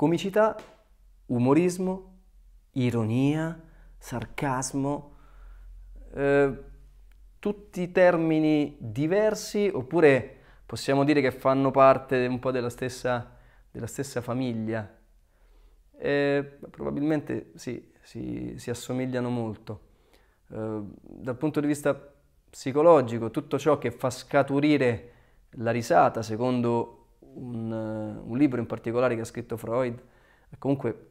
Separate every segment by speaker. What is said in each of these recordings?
Speaker 1: Comicità, umorismo, ironia, sarcasmo, eh, tutti termini diversi oppure possiamo dire che fanno parte un po' della stessa, della stessa famiglia. Eh, probabilmente sì, si, si, assomigliano molto. Eh, dal punto di vista psicologico, tutto ciò che fa scaturire la risata, secondo un, un, libro in particolare che ha scritto Freud, comunque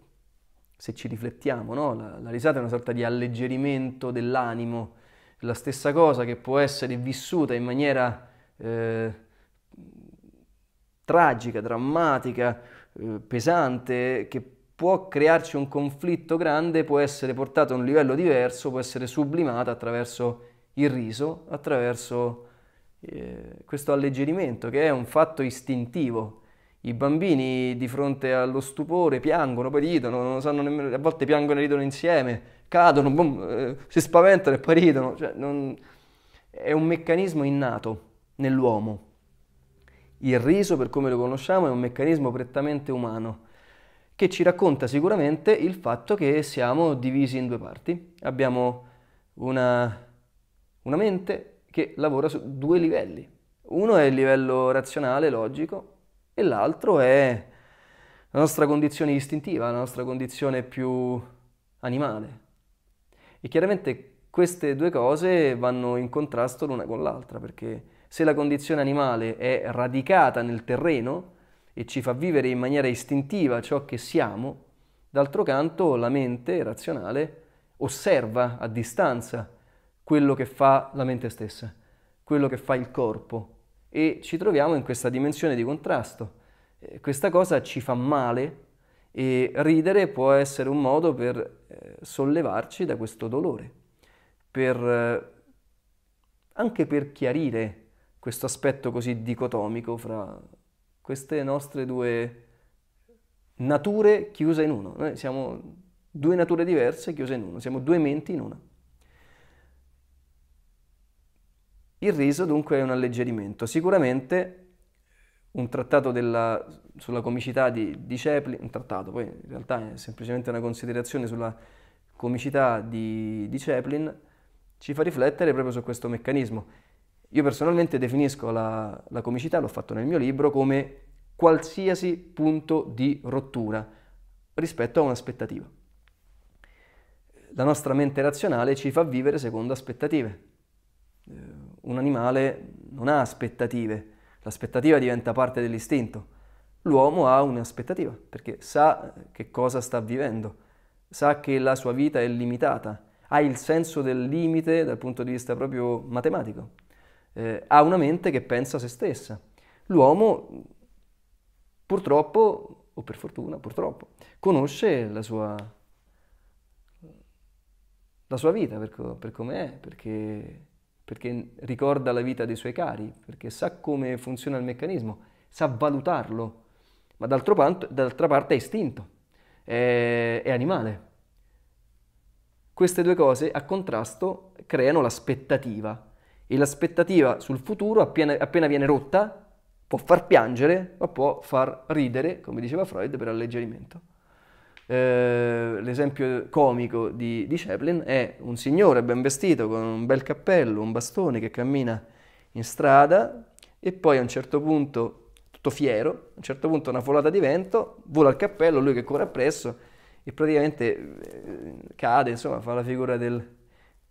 Speaker 1: se ci riflettiamo, no? la, la, risata è una sorta di alleggerimento dell'animo, la stessa cosa che può essere vissuta in maniera eh, tragica, drammatica, eh, pesante, che può crearci un conflitto grande, può essere portata a un livello diverso, può essere sublimata attraverso il riso, attraverso eh, questo alleggerimento che è un fatto istintivo. I bambini di fronte allo stupore piangono, poi ridono, non lo sanno nemmeno, a volte piangono e ridono insieme, cadono, boom, eh, si spaventano e poi ridono. Cioè, non... È un meccanismo innato nell'uomo. Il riso, per come lo conosciamo, è un meccanismo prettamente umano che ci racconta sicuramente il fatto che siamo divisi in due parti. Abbiamo una, una mente che lavora su due livelli. Uno è il livello razionale, logico, e l'altro è la nostra condizione istintiva, la nostra condizione più animale. E chiaramente queste due cose vanno in contrasto l'una con l'altra, perché se la condizione animale è radicata nel terreno e ci fa vivere in maniera istintiva ciò che siamo, d'altro canto la mente razionale osserva a distanza quello che fa la mente stessa, quello che fa il corpo. E ci troviamo in questa dimensione di contrasto. Questa cosa ci fa male e ridere può essere un modo per eh, sollevarci da questo dolore, per, eh, anche per chiarire questo aspetto così dicotomico fra queste nostre due nature chiuse in uno. Noi siamo due nature diverse chiuse in uno, siamo due menti in una. Il riso dunque è un alleggerimento. Sicuramente un trattato della, sulla comicità di, di Chaplin, un trattato poi in realtà è semplicemente una considerazione sulla comicità di, di Chaplin, ci fa riflettere proprio su questo meccanismo. Io personalmente definisco la, la comicità, l'ho fatto nel mio libro, come qualsiasi punto di rottura rispetto a un'aspettativa. La nostra mente razionale ci fa vivere secondo aspettative un animale non ha aspettative, l'aspettativa diventa parte dell'istinto. L'uomo ha un'aspettativa perché sa eh, che cosa sta vivendo, sa che la sua vita è limitata, ha il senso del limite dal punto di vista proprio matematico, eh, ha una mente che pensa a se stessa. L'uomo purtroppo, o per fortuna purtroppo, conosce la sua, la sua vita per, co- per come è, perché perché ricorda la vita dei suoi cari, perché sa come funziona il meccanismo, sa valutarlo, ma d'altra parte è istinto, è, è animale. Queste due cose a contrasto creano l'aspettativa e l'aspettativa sul futuro appena, appena viene rotta può far piangere ma può far ridere, come diceva Freud, per alleggerimento. Eh, l'esempio comico di, di Chaplin è un signore ben vestito con un bel cappello, un bastone che cammina in strada e poi a un certo punto tutto fiero, a un certo punto una folata di vento, vola il cappello, lui che corre appresso e praticamente eh, cade, insomma fa la figura del,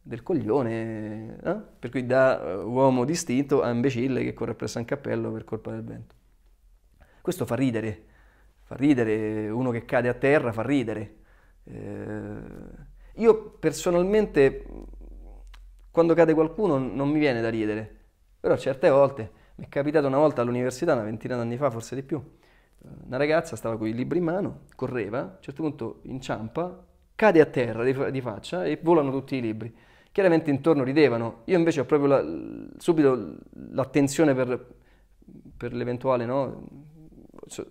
Speaker 1: del coglione, eh? per cui da uh, eh, uomo distinto a imbecille che corre appresso un cappello per colpa del vento. Questo fa ridere fa ridere, uno che cade a terra fa ridere. Eh, io personalmente quando cade qualcuno non mi viene da ridere, però certe volte, mi è capitato una volta all'università, una ventina d'anni fa, forse di più, una ragazza stava con i libri in mano, correva, a un certo punto inciampa, cade a terra di, faccia e volano tutti i libri. Chiaramente intorno ridevano, io invece ho proprio la, subito l'attenzione per, per l'eventuale no,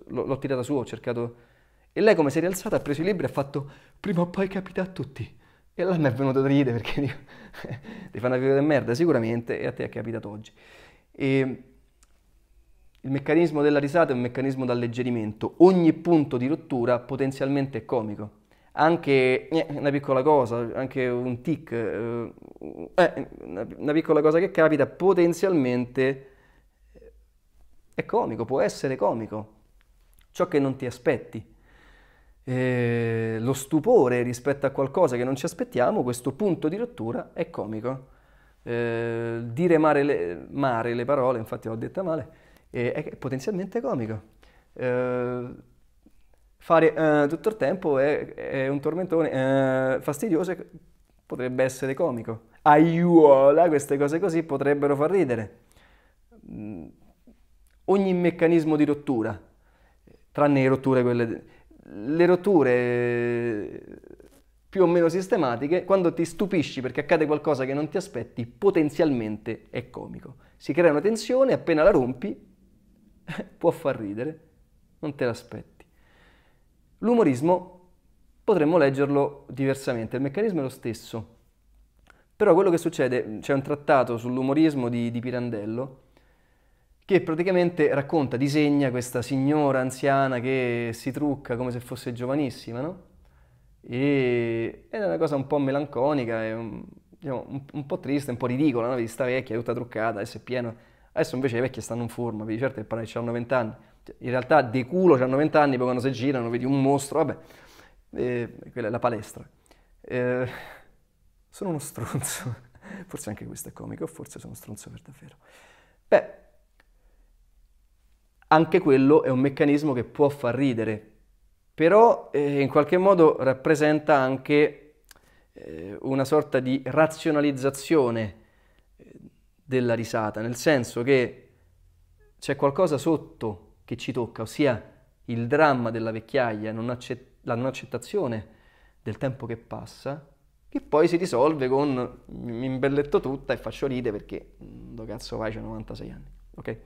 Speaker 1: l'ho tirata su, ho cercato... E lei come si è rialzata ha preso i libri e ha fatto prima o poi capita a tutti. E là mi è venuto da ridere perché dico, ti fanno vivere di merda sicuramente e a te è capitato oggi. E il meccanismo della risata è un meccanismo d'alleggerimento. Ogni punto di rottura potenzialmente è comico. Anche eh, una piccola cosa, anche un tic, eh, eh una piccola cosa che capita potenzialmente eh, è comico, può essere comico ciò che non ti aspetti. E lo stupore rispetto a qualcosa che non ci aspettiamo, questo punto di rottura è comico. Eh, dire mare le, mare le, parole, infatti l'ho detta male, è, è potenzialmente comico. Eh, fare eh, tutto il tempo è, è un tormentone eh, fastidioso, potrebbe essere comico. Aiuola, queste cose così potrebbero far ridere. Mm, ogni meccanismo di rottura tranne le rotture quelle... Le rotture più o meno sistematiche, quando ti stupisci perché accade qualcosa che non ti aspetti, potenzialmente è comico. Si crea una tensione, appena la rompi, può far ridere, non te l'aspetti. L'umorismo potremmo leggerlo diversamente, il meccanismo è lo stesso. Però quello che succede, c'è un trattato sull'umorismo di, di Pirandello, che praticamente racconta, disegna questa signora anziana che si trucca come se fosse giovanissima, no? E è una cosa un po' melanconica, un, diciamo, un, un, po' triste, un po' ridicola, no? Vedi sta vecchia, tutta truccata, adesso è piena. Adesso invece le vecchie stanno in forma, vedi certo che hanno 90 anni. Cioè, in realtà di culo hanno 90 anni, poi quando si girano vedi un mostro, vabbè. Eh, quella è la palestra. Eh, sono uno stronzo. Forse anche questo è comico, forse sono stronzo per davvero. Beh, anche quello è un meccanismo che può far ridere, però eh, in qualche modo rappresenta anche eh, una sorta di razionalizzazione eh, della risata, nel senso che c'è qualcosa sotto che ci tocca, ossia il dramma della vecchiaia, non accett- la non accettazione del tempo che passa, che poi si risolve con mi imbelletto tutta e faccio ride perché mm, do cazzo vai, c'ho 96 anni, ok?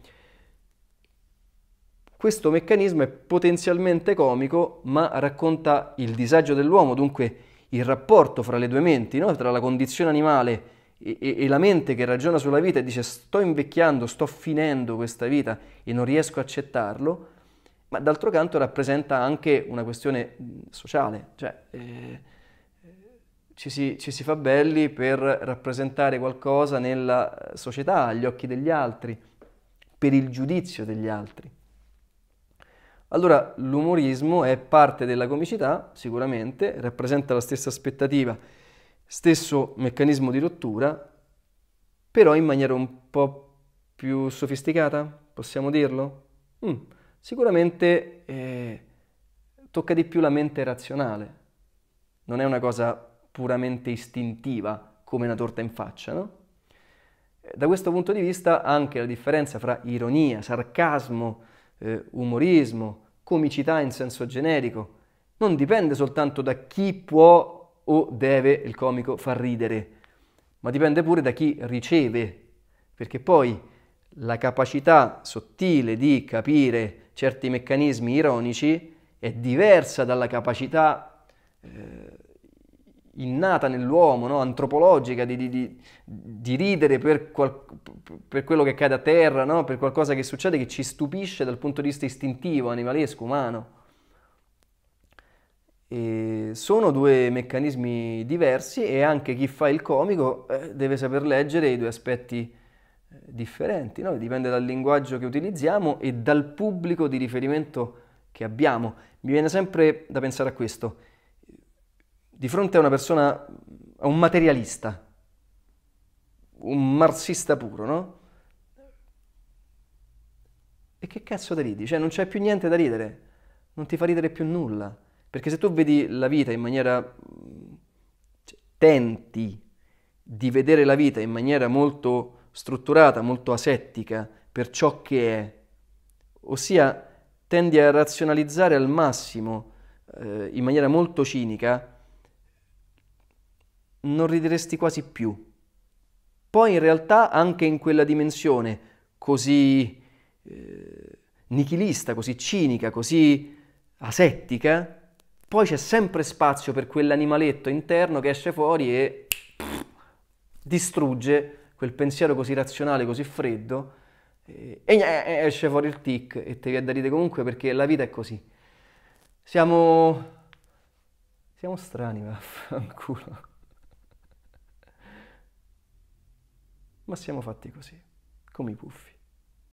Speaker 1: Questo meccanismo è potenzialmente comico, ma racconta il disagio dell'uomo, dunque il rapporto fra le due menti, no? tra la condizione animale e, e, e la mente che ragiona sulla vita e dice sto invecchiando, sto finendo questa vita e non riesco a accettarlo, ma d'altro canto rappresenta anche una questione sociale, cioè eh, ci, si, ci, si, fa belli per rappresentare qualcosa nella società, agli occhi degli altri, per il giudizio degli altri. Allora l'umorismo è parte della comicità, sicuramente, rappresenta la stessa aspettativa, stesso meccanismo di rottura, però in maniera un po' più sofisticata, possiamo dirlo? Mm, sicuramente eh, tocca di più la mente razionale, non è una cosa puramente istintiva come una torta in faccia, no? Da questo punto di vista anche la differenza fra ironia, sarcasmo, eh, umorismo, comicità in senso generico. Non dipende soltanto da chi può o deve il comico far ridere, ma dipende pure da chi riceve, perché poi la capacità sottile di capire certi meccanismi ironici è diversa dalla capacità eh, innata nell'uomo, no? antropologica, di, di, di ridere per, qual, per, quello che cade a terra, no? per qualcosa che succede che ci stupisce dal punto di vista istintivo, animalesco, umano. E sono due meccanismi diversi e anche chi fa il comico eh, deve saper leggere i due aspetti eh, differenti, no? dipende dal linguaggio che utilizziamo e dal pubblico di riferimento che abbiamo. Mi viene sempre da pensare a questo di fronte a una persona, a un materialista, un marxista puro, no? E che cazzo da ridi? Cioè non c'è più niente da ridere, non ti fa ridere più nulla, perché se tu vedi la vita in maniera... Cioè, tenti di vedere la vita in maniera molto strutturata, molto asettica per ciò che è, ossia tendi a razionalizzare al massimo eh, in maniera molto cinica non rideresti quasi più. Poi in realtà anche in quella dimensione così eh, nichilista, così cinica, così asettica, poi c'è sempre spazio per quell'animaletto interno che esce fuori e pff, distrugge quel pensiero così razionale, così freddo, e, e, e esce fuori il tic e te viene da ridere comunque perché la vita è così. Siamo... siamo strani, vaffanculo. ma siamo fatti così, come i puffi.